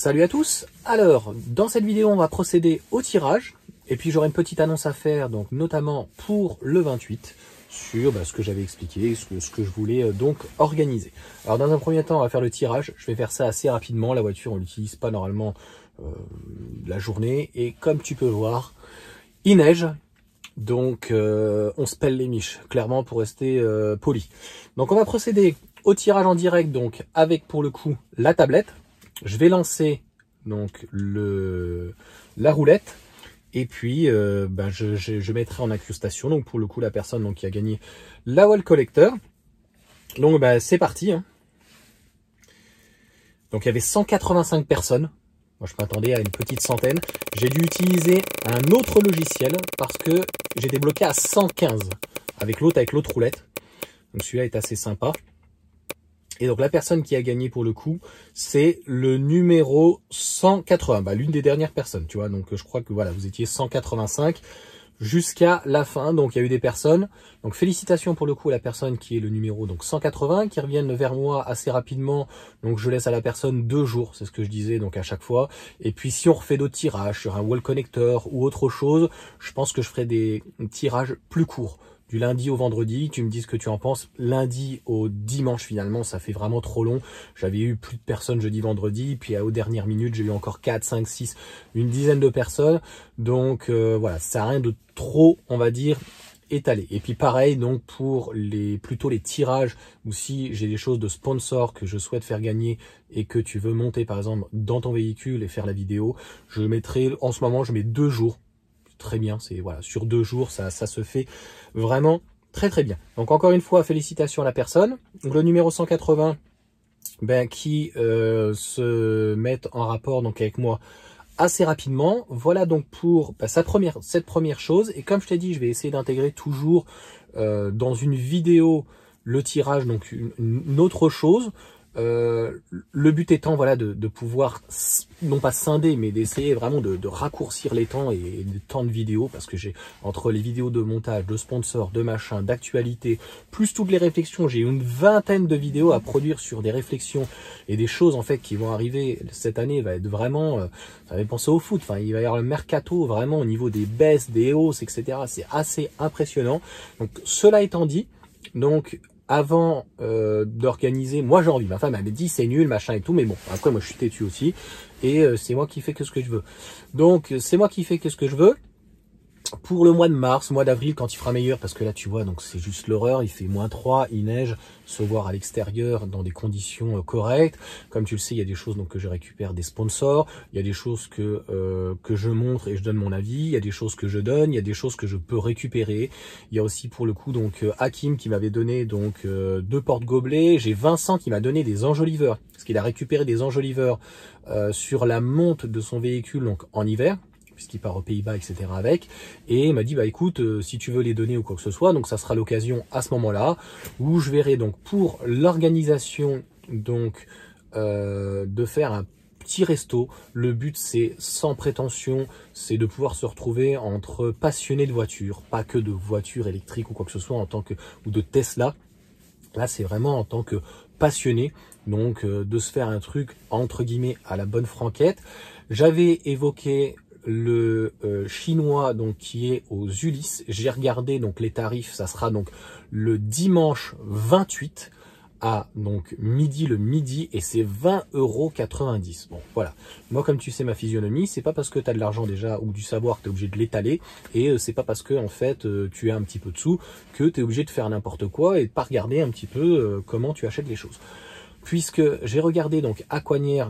Salut à tous Alors, dans cette vidéo, on va procéder au tirage. Et puis j'aurai une petite annonce à faire, donc notamment pour le 28, sur bah, ce que j'avais expliqué, ce que, je voulais euh, donc organiser. Alors dans un premier temps, on va faire le tirage. Je vais faire ça assez rapidement. La voiture, on l'utilise pas normalement euh, la journée. Et comme tu peux voir, il neige. Donc euh, on se pèle les miches, clairement pour rester poli. Donc on va procéder au tirage en direct, donc avec pour le coup la tablette je vais lancer donc le, la roulette. Et puis, euh, ben, je, mettrai en accrustation donc pour le coup, la personne donc, qui a gagné la wall collector. Donc, ben, c'est parti. Hein. Donc, il y avait 185 personnes. Moi, je m'attendais à une petite centaine. J'ai dû utiliser un autre logiciel parce que j'ai bloqué à 115 avec l'autre, avec l'autre roulette. Donc, celui-là est assez sympa. Et donc la personne qui a gagné pour le coup, c'est le numéro 180, bah, l'une des dernières personnes, tu vois. Donc je crois que voilà, vous étiez 185 jusqu'à la fin. Donc il y a eu des personnes. Donc félicitations pour le coup à la personne qui est le numéro donc 180, qui reviennent vers moi assez rapidement. Donc je laisse à la personne deux jours, c'est ce que je disais donc à chaque fois. Et puis si on refait d'autres tirages sur un wall connector ou autre chose, je pense que je ferai des tirages plus courts du lundi au vendredi, tu me dis ce que tu en penses. Lundi au dimanche finalement, ça fait vraiment trop long. J'avais eu plus de personnes jeudi, vendredi, puis à, aux dernières minutes, j'ai eu encore 4, 5, 6, une dizaine de personnes. Donc euh, voilà, ça n'a rien de trop, on va dire, étalé. Et puis pareil donc pour les plutôt les tirages ou si j'ai des choses de sponsor que je souhaite faire gagner et que tu veux monter par exemple dans ton véhicule et faire la vidéo, je mettrai en ce moment je mets deux jours très bien. C'est voilà, sur deux jours, ça, ça se fait vraiment très très bien. Donc encore une fois, félicitations à la personne. le numéro 180 ben, qui euh, se met en rapport donc avec moi assez rapidement. Voilà donc pour ben, sa première, cette première chose. Et comme je t'ai dit, je vais essayer d'intégrer toujours euh, dans une vidéo le tirage, donc une, autre chose euh, le but étant voilà de, de, pouvoir non pas scinder mais d'essayer vraiment de, de, raccourcir les temps et, le les temps de vidéo parce que j'ai entre les vidéos de montage, de sponsors, de machin, d'actualité, plus toutes les réflexions, j'ai une vingtaine de vidéos à produire sur des réflexions et des choses en fait qui vont arriver cette année va être vraiment, euh, ça ça être penser au foot, enfin il va y avoir le mercato vraiment au niveau des baisses, des hausses, etc. C'est assez impressionnant. Donc cela étant dit, donc avant euh, d'organiser, moi j'ai envie, ma femme m'avait dit c'est nul, machin et tout, mais bon, après moi je suis têtu aussi, et euh, c'est moi qui fais que ce que je veux. Donc c'est moi qui fais que ce que je veux, pour le mois de mars, mois d'avril, quand il fera meilleur, parce que là, tu vois, donc c'est juste l'horreur, il fait moins 3, il neige, se voir à l'extérieur dans des conditions euh, correctes. Comme tu le sais, il y a des choses donc, que je récupère des sponsors, il y a des choses que, euh, que je montre et je donne mon avis, il y a des choses que je donne, il y a des choses que je peux récupérer. Il y a aussi pour le coup donc euh, Hakim qui m'avait donné donc deux portes gobelets j'ai Vincent qui m'a donné des enjoliveurs, parce qu'il a récupéré des enjoliveurs sur la monte de son véhicule donc en hiver puisqu'il part aux Pays-Bas, etc. avec. Et il m'a dit, bah écoute, euh, si tu veux les donner ou quoi que ce soit, donc ça sera l'occasion à ce moment-là, où je verrai donc pour l'organisation donc euh, de faire un petit resto. Le but c'est sans prétention, c'est de pouvoir se retrouver entre passionnés de voitures, pas que de voitures électriques ou quoi que ce soit en tant que ou de Tesla. Là, c'est vraiment en tant que passionné, donc euh, de se faire un truc entre guillemets à la bonne franquette. J'avais évoqué le euh, chinois donc qui est aux Ulysses. J'ai regardé donc les tarifs, ça sera donc le dimanche 28 à donc midi le midi et c'est 20,90 euros. Bon voilà, moi comme tu sais ma physionomie, c'est pas parce que tu as de l'argent déjà ou du savoir que tu es obligé de l'étaler et euh, c'est pas parce que en fait euh, tu as un petit peu de sous que tu es obligé de faire n'importe quoi et de pas regarder un petit peu comment tu achètes les choses puisque j'ai regardé donc Aquanier,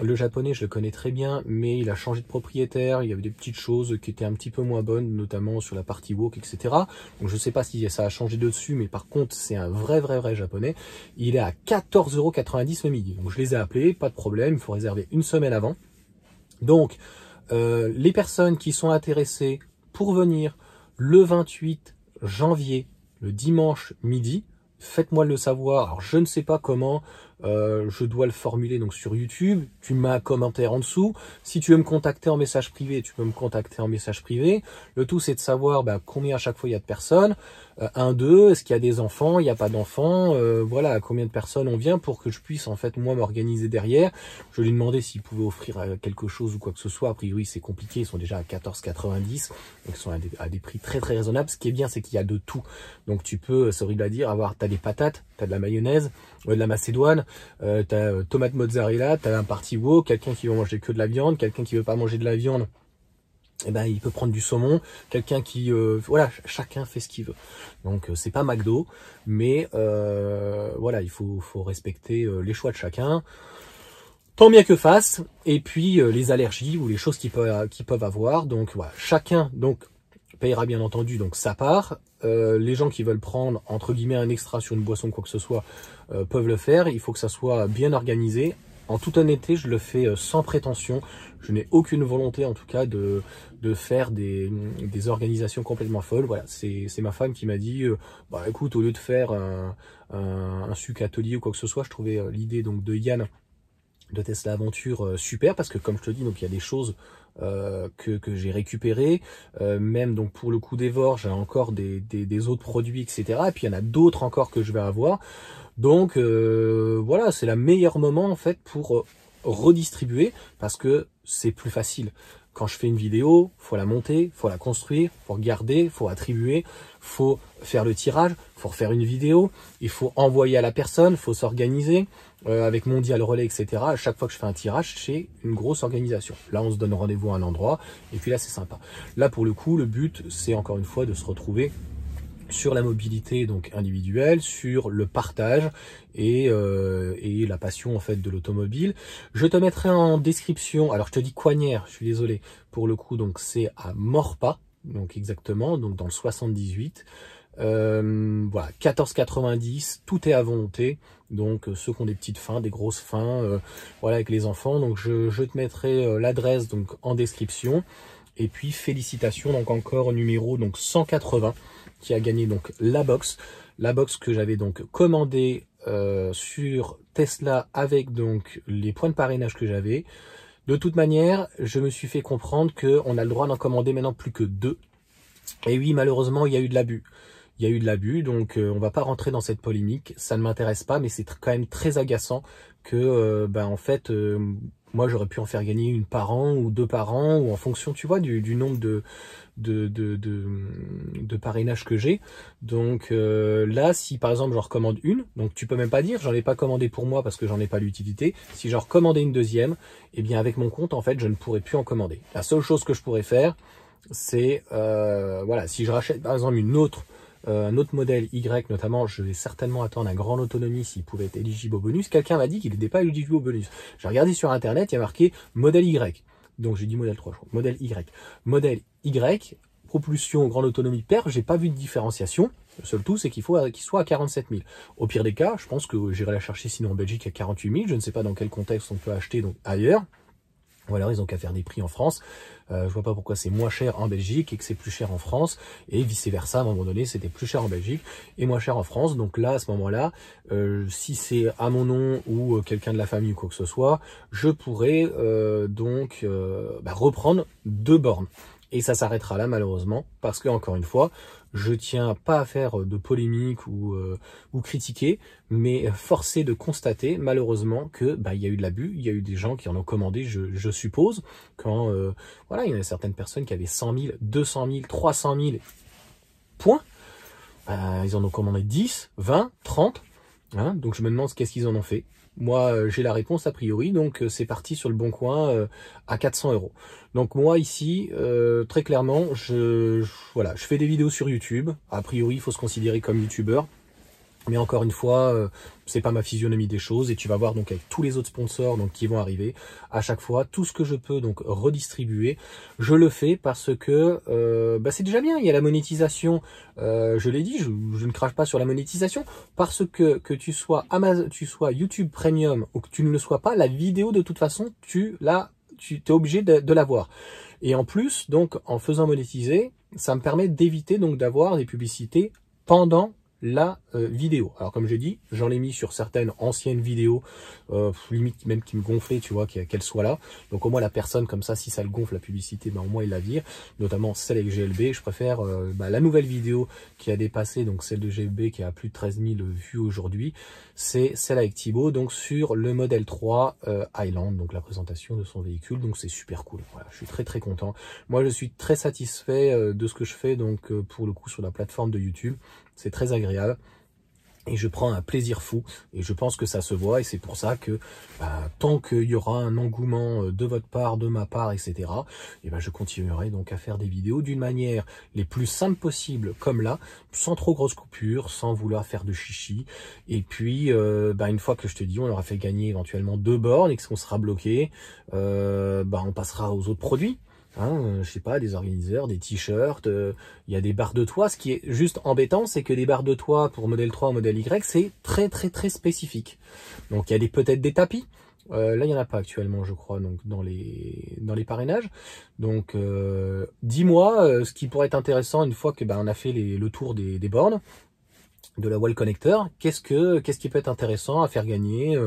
le japonais, je le connais très bien, mais il a changé de propriétaire, il y avait des petites choses qui étaient un petit peu moins bonnes, notamment sur la partie woke, etc. Donc je ne sais pas si ça a changé dessus, mais par contre c'est un vrai vrai vrai japonais. Il est à 14,90€ le midi. Donc je les ai appelés, pas de problème, il faut réserver une semaine avant. Donc euh, les personnes qui sont intéressées pour venir le 28 janvier, le dimanche midi, faites-moi le savoir. Alors je ne sais pas comment, euh, je dois le formuler donc sur YouTube. Tu mets un commentaire en dessous. Si tu veux me contacter en message privé, tu peux me contacter en message privé. Le tout, c'est de savoir bah, combien à chaque fois il y a de personnes. Euh, un, deux, est-ce qu'il y a des enfants, il n'y a pas d'enfants. Euh, voilà, combien de personnes on vient pour que je puisse en fait moi m'organiser derrière. Je lui ai demandé s'il pouvait offrir quelque chose ou quoi que ce soit. A priori, c'est compliqué. Ils sont déjà à 14,90. Donc ils sont à des, prix très très raisonnables. Ce qui est bien, c'est qu'il y a de tout. Donc tu peux, c'est horrible à dire, avoir, t'as des patates, as de la mayonnaise, de la macédoine, euh, t'as euh, tomate mozzarella, t'as un parti wo, quelqu'un qui veut manger que de la viande, quelqu'un qui veut pas manger de la viande, eh ben il peut prendre du saumon, quelqu'un qui euh, voilà, chacun fait ce qu'il veut. Donc euh, c'est pas McDo, mais voilà, il faut, respecter les choix de chacun. Tant bien que fasse, et puis les allergies ou les choses qu'ils peuvent, peuvent avoir. Donc voilà, chacun donc bien entendu donc sa part. Euh, les gens qui veulent prendre entre guillemets un extra sur une boisson quoi que ce soit euh, peuvent le faire. Il faut que ça soit bien organisé. En toute honnêteté, je le fais euh, sans prétention. Je n'ai aucune volonté en tout cas de, faire des, organisations complètement folles. Voilà, c'est ma femme qui m'a dit, bah écoute, au lieu de faire un, suc atelier ou quoi que ce soit, je trouvais l'idée donc de Yann de Tesla Aventure euh, super parce que comme je te dis donc il y a des choses euh, que, j'ai récupérées euh, même donc pour le coup des j'ai encore des, autres produits etc et puis il y en a d'autres encore que je vais avoir donc voilà c'est le meilleur moment en fait pour redistribuer parce que c'est plus facile quand je fais une vidéo, faut la monter, faut la construire, faut regarder, faut attribuer, faut faire le tirage, faut refaire une vidéo, il faut envoyer à la personne, faut s'organiser euh, avec Mondial Relais, etc. À chaque fois que je fais un tirage, c'est une grosse organisation. Là, on se donne rendez-vous à un endroit, et puis là, c'est sympa. Là, pour le coup, le but, c'est encore une fois de se retrouver sur la mobilité donc individuelle, sur le partage et, euh, et la passion en fait de l'automobile. Je te mettrai en description, alors je te dis Coignères, je suis désolé, pour le coup donc c'est à Morpa, donc exactement, donc dans le 78. Euh, voilà, 14,90, tout est à volonté. Donc euh, ceux qui ont des petites fins, des grosses fins, euh, voilà avec les enfants. Donc je, je te mettrai l'adresse donc en description. Et puis félicitations donc encore au numéro donc 180 qui a gagné donc la box. La box que j'avais donc commandée euh, sur Tesla avec donc les points de parrainage que j'avais. De toute manière, je me suis fait comprendre qu'on a le droit d'en commander maintenant plus que deux. Et oui, malheureusement, il y a eu de l'abus. Il y a eu de l'abus, donc on euh, on va pas rentrer dans cette polémique. Ça ne m'intéresse pas, mais c'est quand même très agaçant que, euh, ben, en fait, moi, j'aurais pu en faire gagner une par an ou deux par an, ou en fonction, tu vois, du, nombre de, de, de, de, parrainages que j'ai. Donc euh, là, si par exemple, j'en recommande une, donc tu peux même pas dire, j'en ai pas commandé pour moi parce que j'en ai pas l'utilité. Si j'en recommandais une deuxième, eh bien avec mon compte, en fait, je ne pourrais plus en commander. La seule chose que je pourrais faire, c'est, euh, voilà, si je rachète par exemple une autre euh, un autre modèle Y notamment, je vais certainement attendre un grand autonomie s'il pouvait être éligible au bonus. Quelqu'un m'a dit qu'il n'était pas éligible au bonus. J'ai regardé sur internet, il y a marqué modèle Y. Donc j'ai dit modèle 3, je crois. Modèle Y. Modèle Y, propulsion, grande autonomie paire, j'ai pas vu de différenciation. Le seul tout, c'est qu'il faut qu'il soit à 47 000. Au pire des cas, je pense que j'irai la chercher sinon en Belgique à 48 000. Je ne sais pas dans quel contexte on peut acheter donc ailleurs voilà ils ont qu'à faire des prix en France. Euh, je vois pas pourquoi c'est moins cher en Belgique et que c'est plus cher en France. Et vice versa, à un moment donné, c'était plus cher en Belgique et moins cher en France. Donc là, à ce moment-là, euh, si c'est à mon nom ou euh, quelqu'un de la famille ou quoi que ce soit, je pourrais euh, donc bah, reprendre deux bornes. Et ça s'arrêtera là malheureusement, parce que encore une fois, je tiens pas à faire euh, de polémique ou, euh, ou critiquer, mais euh, forcé de constater malheureusement que bah, il y a eu de l'abus, il y a eu des gens qui en ont commandé, je, suppose, quand voilà, il y en a certaines personnes qui avaient 100 000, 200 000, 300 000 points, bah, ils en ont commandé 10, 20, 30, hein, donc je me demande qu'est-ce qu'ils en ont fait. Moi, euh, j'ai la réponse a priori, donc euh, c'est parti sur le bon coin euh, à 400 euros. Donc moi ici, très clairement, je, voilà, je fais des vidéos sur YouTube. A priori, il faut se considérer comme youtubeur. Mais encore une fois, euh, c'est pas ma physionomie des choses et tu vas voir donc avec tous les autres sponsors donc qui vont arriver à chaque fois tout ce que je peux donc redistribuer, je le fais parce que euh, bah, c'est déjà bien. Il y a la monétisation, euh, je l'ai dit, je, ne crache pas sur la monétisation parce que que tu sois Amazon, tu sois YouTube Premium ou que tu ne le sois pas, la vidéo de toute façon tu tu es obligé de, de l'avoir. Et en plus donc en faisant monétiser, ça me permet d'éviter donc d'avoir des publicités pendant la euh, vidéo. Alors comme j'ai dit, j'en ai mis sur certaines anciennes vidéos, euh, limite même qui me gonflaient, tu vois, qu'elles soient là. Donc au moins la personne comme ça, si ça le gonfle la publicité, ben, au moins il la vire. Notamment celle avec GLB, je préfère euh, bah, la nouvelle vidéo qui a dépassé, donc celle de GLB qui a plus de 13 000 vues aujourd'hui, c'est celle avec Thibaut, donc sur le modèle 3 Highland, donc la présentation de son véhicule. Donc c'est super cool. Voilà, je suis très très content. Moi je suis très satisfait de ce que je fais donc pour le coup sur la plateforme de YouTube c'est très agréable. Et je prends un plaisir fou, et je pense que ça se voit, et c'est pour ça que bah, tant qu'il y aura un engouement euh, de votre part, de ma part, etc., et ben je continuerai donc à faire des vidéos d'une manière les plus simples possible, comme là, sans trop grosse coupure, sans vouloir faire de chichi, et puis euh, bah, une fois que je te dis, on aura fait gagner éventuellement deux bornes, et qu'on sera bloqué, euh, bah, on passera aux autres produits, Hein, euh, je sais pas, des organiseurs, des t-shirts, euh, il y a des barres de toit. Ce qui est juste embêtant, c'est que les barres de toit pour modèle 3 modèle Y, c'est très très très spécifique. Donc il y a peut-être des tapis. Euh, là, il n'y en a pas actuellement, je crois, donc dans les dans les parrainages. Donc, dis-moi ce qui pourrait être intéressant une fois que ben, on a fait le tour des, des bornes de la wall connector. Qu'est-ce que qu'est-ce qui peut être intéressant à faire gagner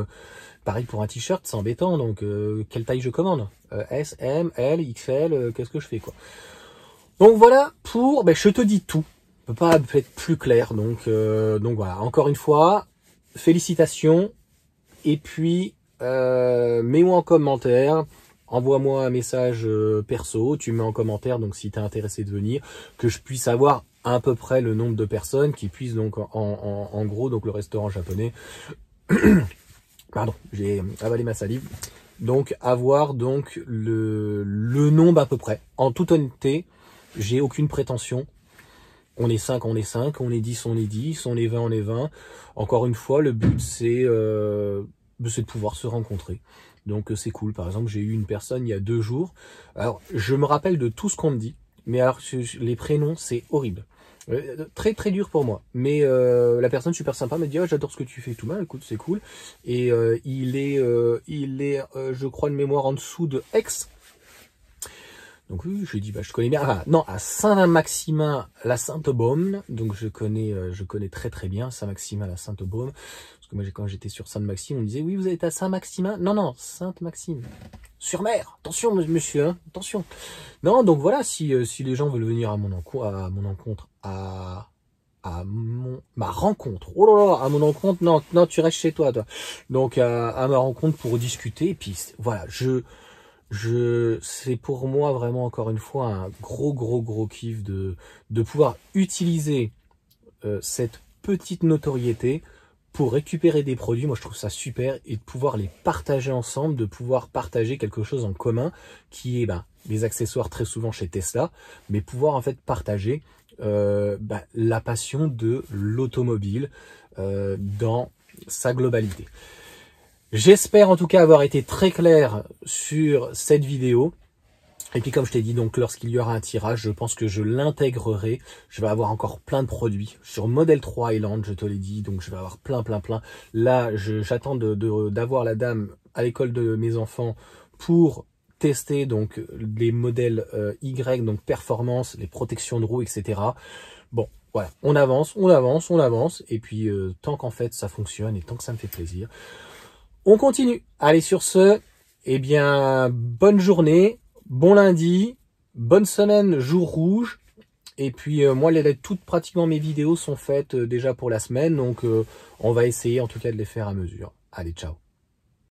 Pareil pour un t-shirt, c'est embêtant, donc euh, quelle taille je commande euh, S, M, L, XL, euh, qu'est-ce que je fais quoi Donc voilà pour, ben, je te dis tout, je peux pas être plus clair, donc, donc voilà, encore une fois, félicitations, et puis mets-moi en commentaire, envoie-moi un message perso, tu mets en commentaire, donc si tu es intéressé de venir, que je puisse avoir à peu près le nombre de personnes qui puissent donc en, en gros donc le restaurant japonais Pardon, j'ai avalé ma salive. Donc avoir donc le, le nombre à peu près. En toute honnêteté, j'ai aucune prétention. On est 5, on est 5, on est 10, on est 10, on est 20, on est 20. Encore une fois, le but c'est euh, de pouvoir se rencontrer. Donc c'est cool. Par exemple, j'ai eu une personne il y a deux jours. Alors je me rappelle de tout ce qu'on me dit, mais alors les prénoms c'est horrible. Euh, très très dur pour moi. Mais euh, la personne super sympa me dit oh, j'adore ce que tu fais tout mal, bah, écoute c'est cool. Et euh, il est, il est je crois de mémoire en dessous de Aix. Donc oui, je dis bah je connais bien. Ah, non, à Saint-Maximin, la Sainte-Baume. Donc je connais, je connais très très bien Saint-Maximin, la Sainte-Baume. Parce que moi quand j'étais sur saint maxime on me disait oui vous êtes à Saint-Maximin. Non non, Sainte-Maxime sur mer. Attention, monsieur, hein, attention. Non, donc voilà, si, si les gens veulent venir à mon, à mon encontre, à, ma rencontre. Oh là là, à mon rencontre, non, non, tu restes chez toi, toi. Donc à, ma rencontre pour discuter. Et puis voilà, je, je, c'est pour moi vraiment encore une fois un gros, gros, gros kiff de, de pouvoir utiliser euh, cette petite notoriété pour récupérer des produits, moi je trouve ça super, et de pouvoir les partager ensemble, de pouvoir partager quelque chose en commun, qui est ben, les accessoires très souvent chez Tesla, mais pouvoir en fait partager euh, bah, la passion de l'automobile euh, dans sa globalité. J'espère en tout cas avoir été très clair sur cette vidéo. Et puis comme je t'ai dit, donc lorsqu'il y aura un tirage, je pense que je l'intégrerai. Je vais avoir encore plein de produits sur Model 3 Island, je te l'ai dit, donc je vais avoir plein, plein, plein. Là, j'attends d'avoir de, la dame à l'école de mes enfants pour tester donc les modèles euh, Y, donc performance, les protections de roue, etc. Bon, voilà, on avance, on avance, on avance, et puis euh, tant qu'en fait ça fonctionne et tant que ça me fait plaisir, on continue. Allez sur ce, eh bien bonne journée, bon lundi, bonne semaine, jour rouge. Et puis euh, moi, les, les, toutes pratiquement mes vidéos sont faites déjà pour la semaine, donc on va essayer en tout cas de les faire à mesure. Allez, ciao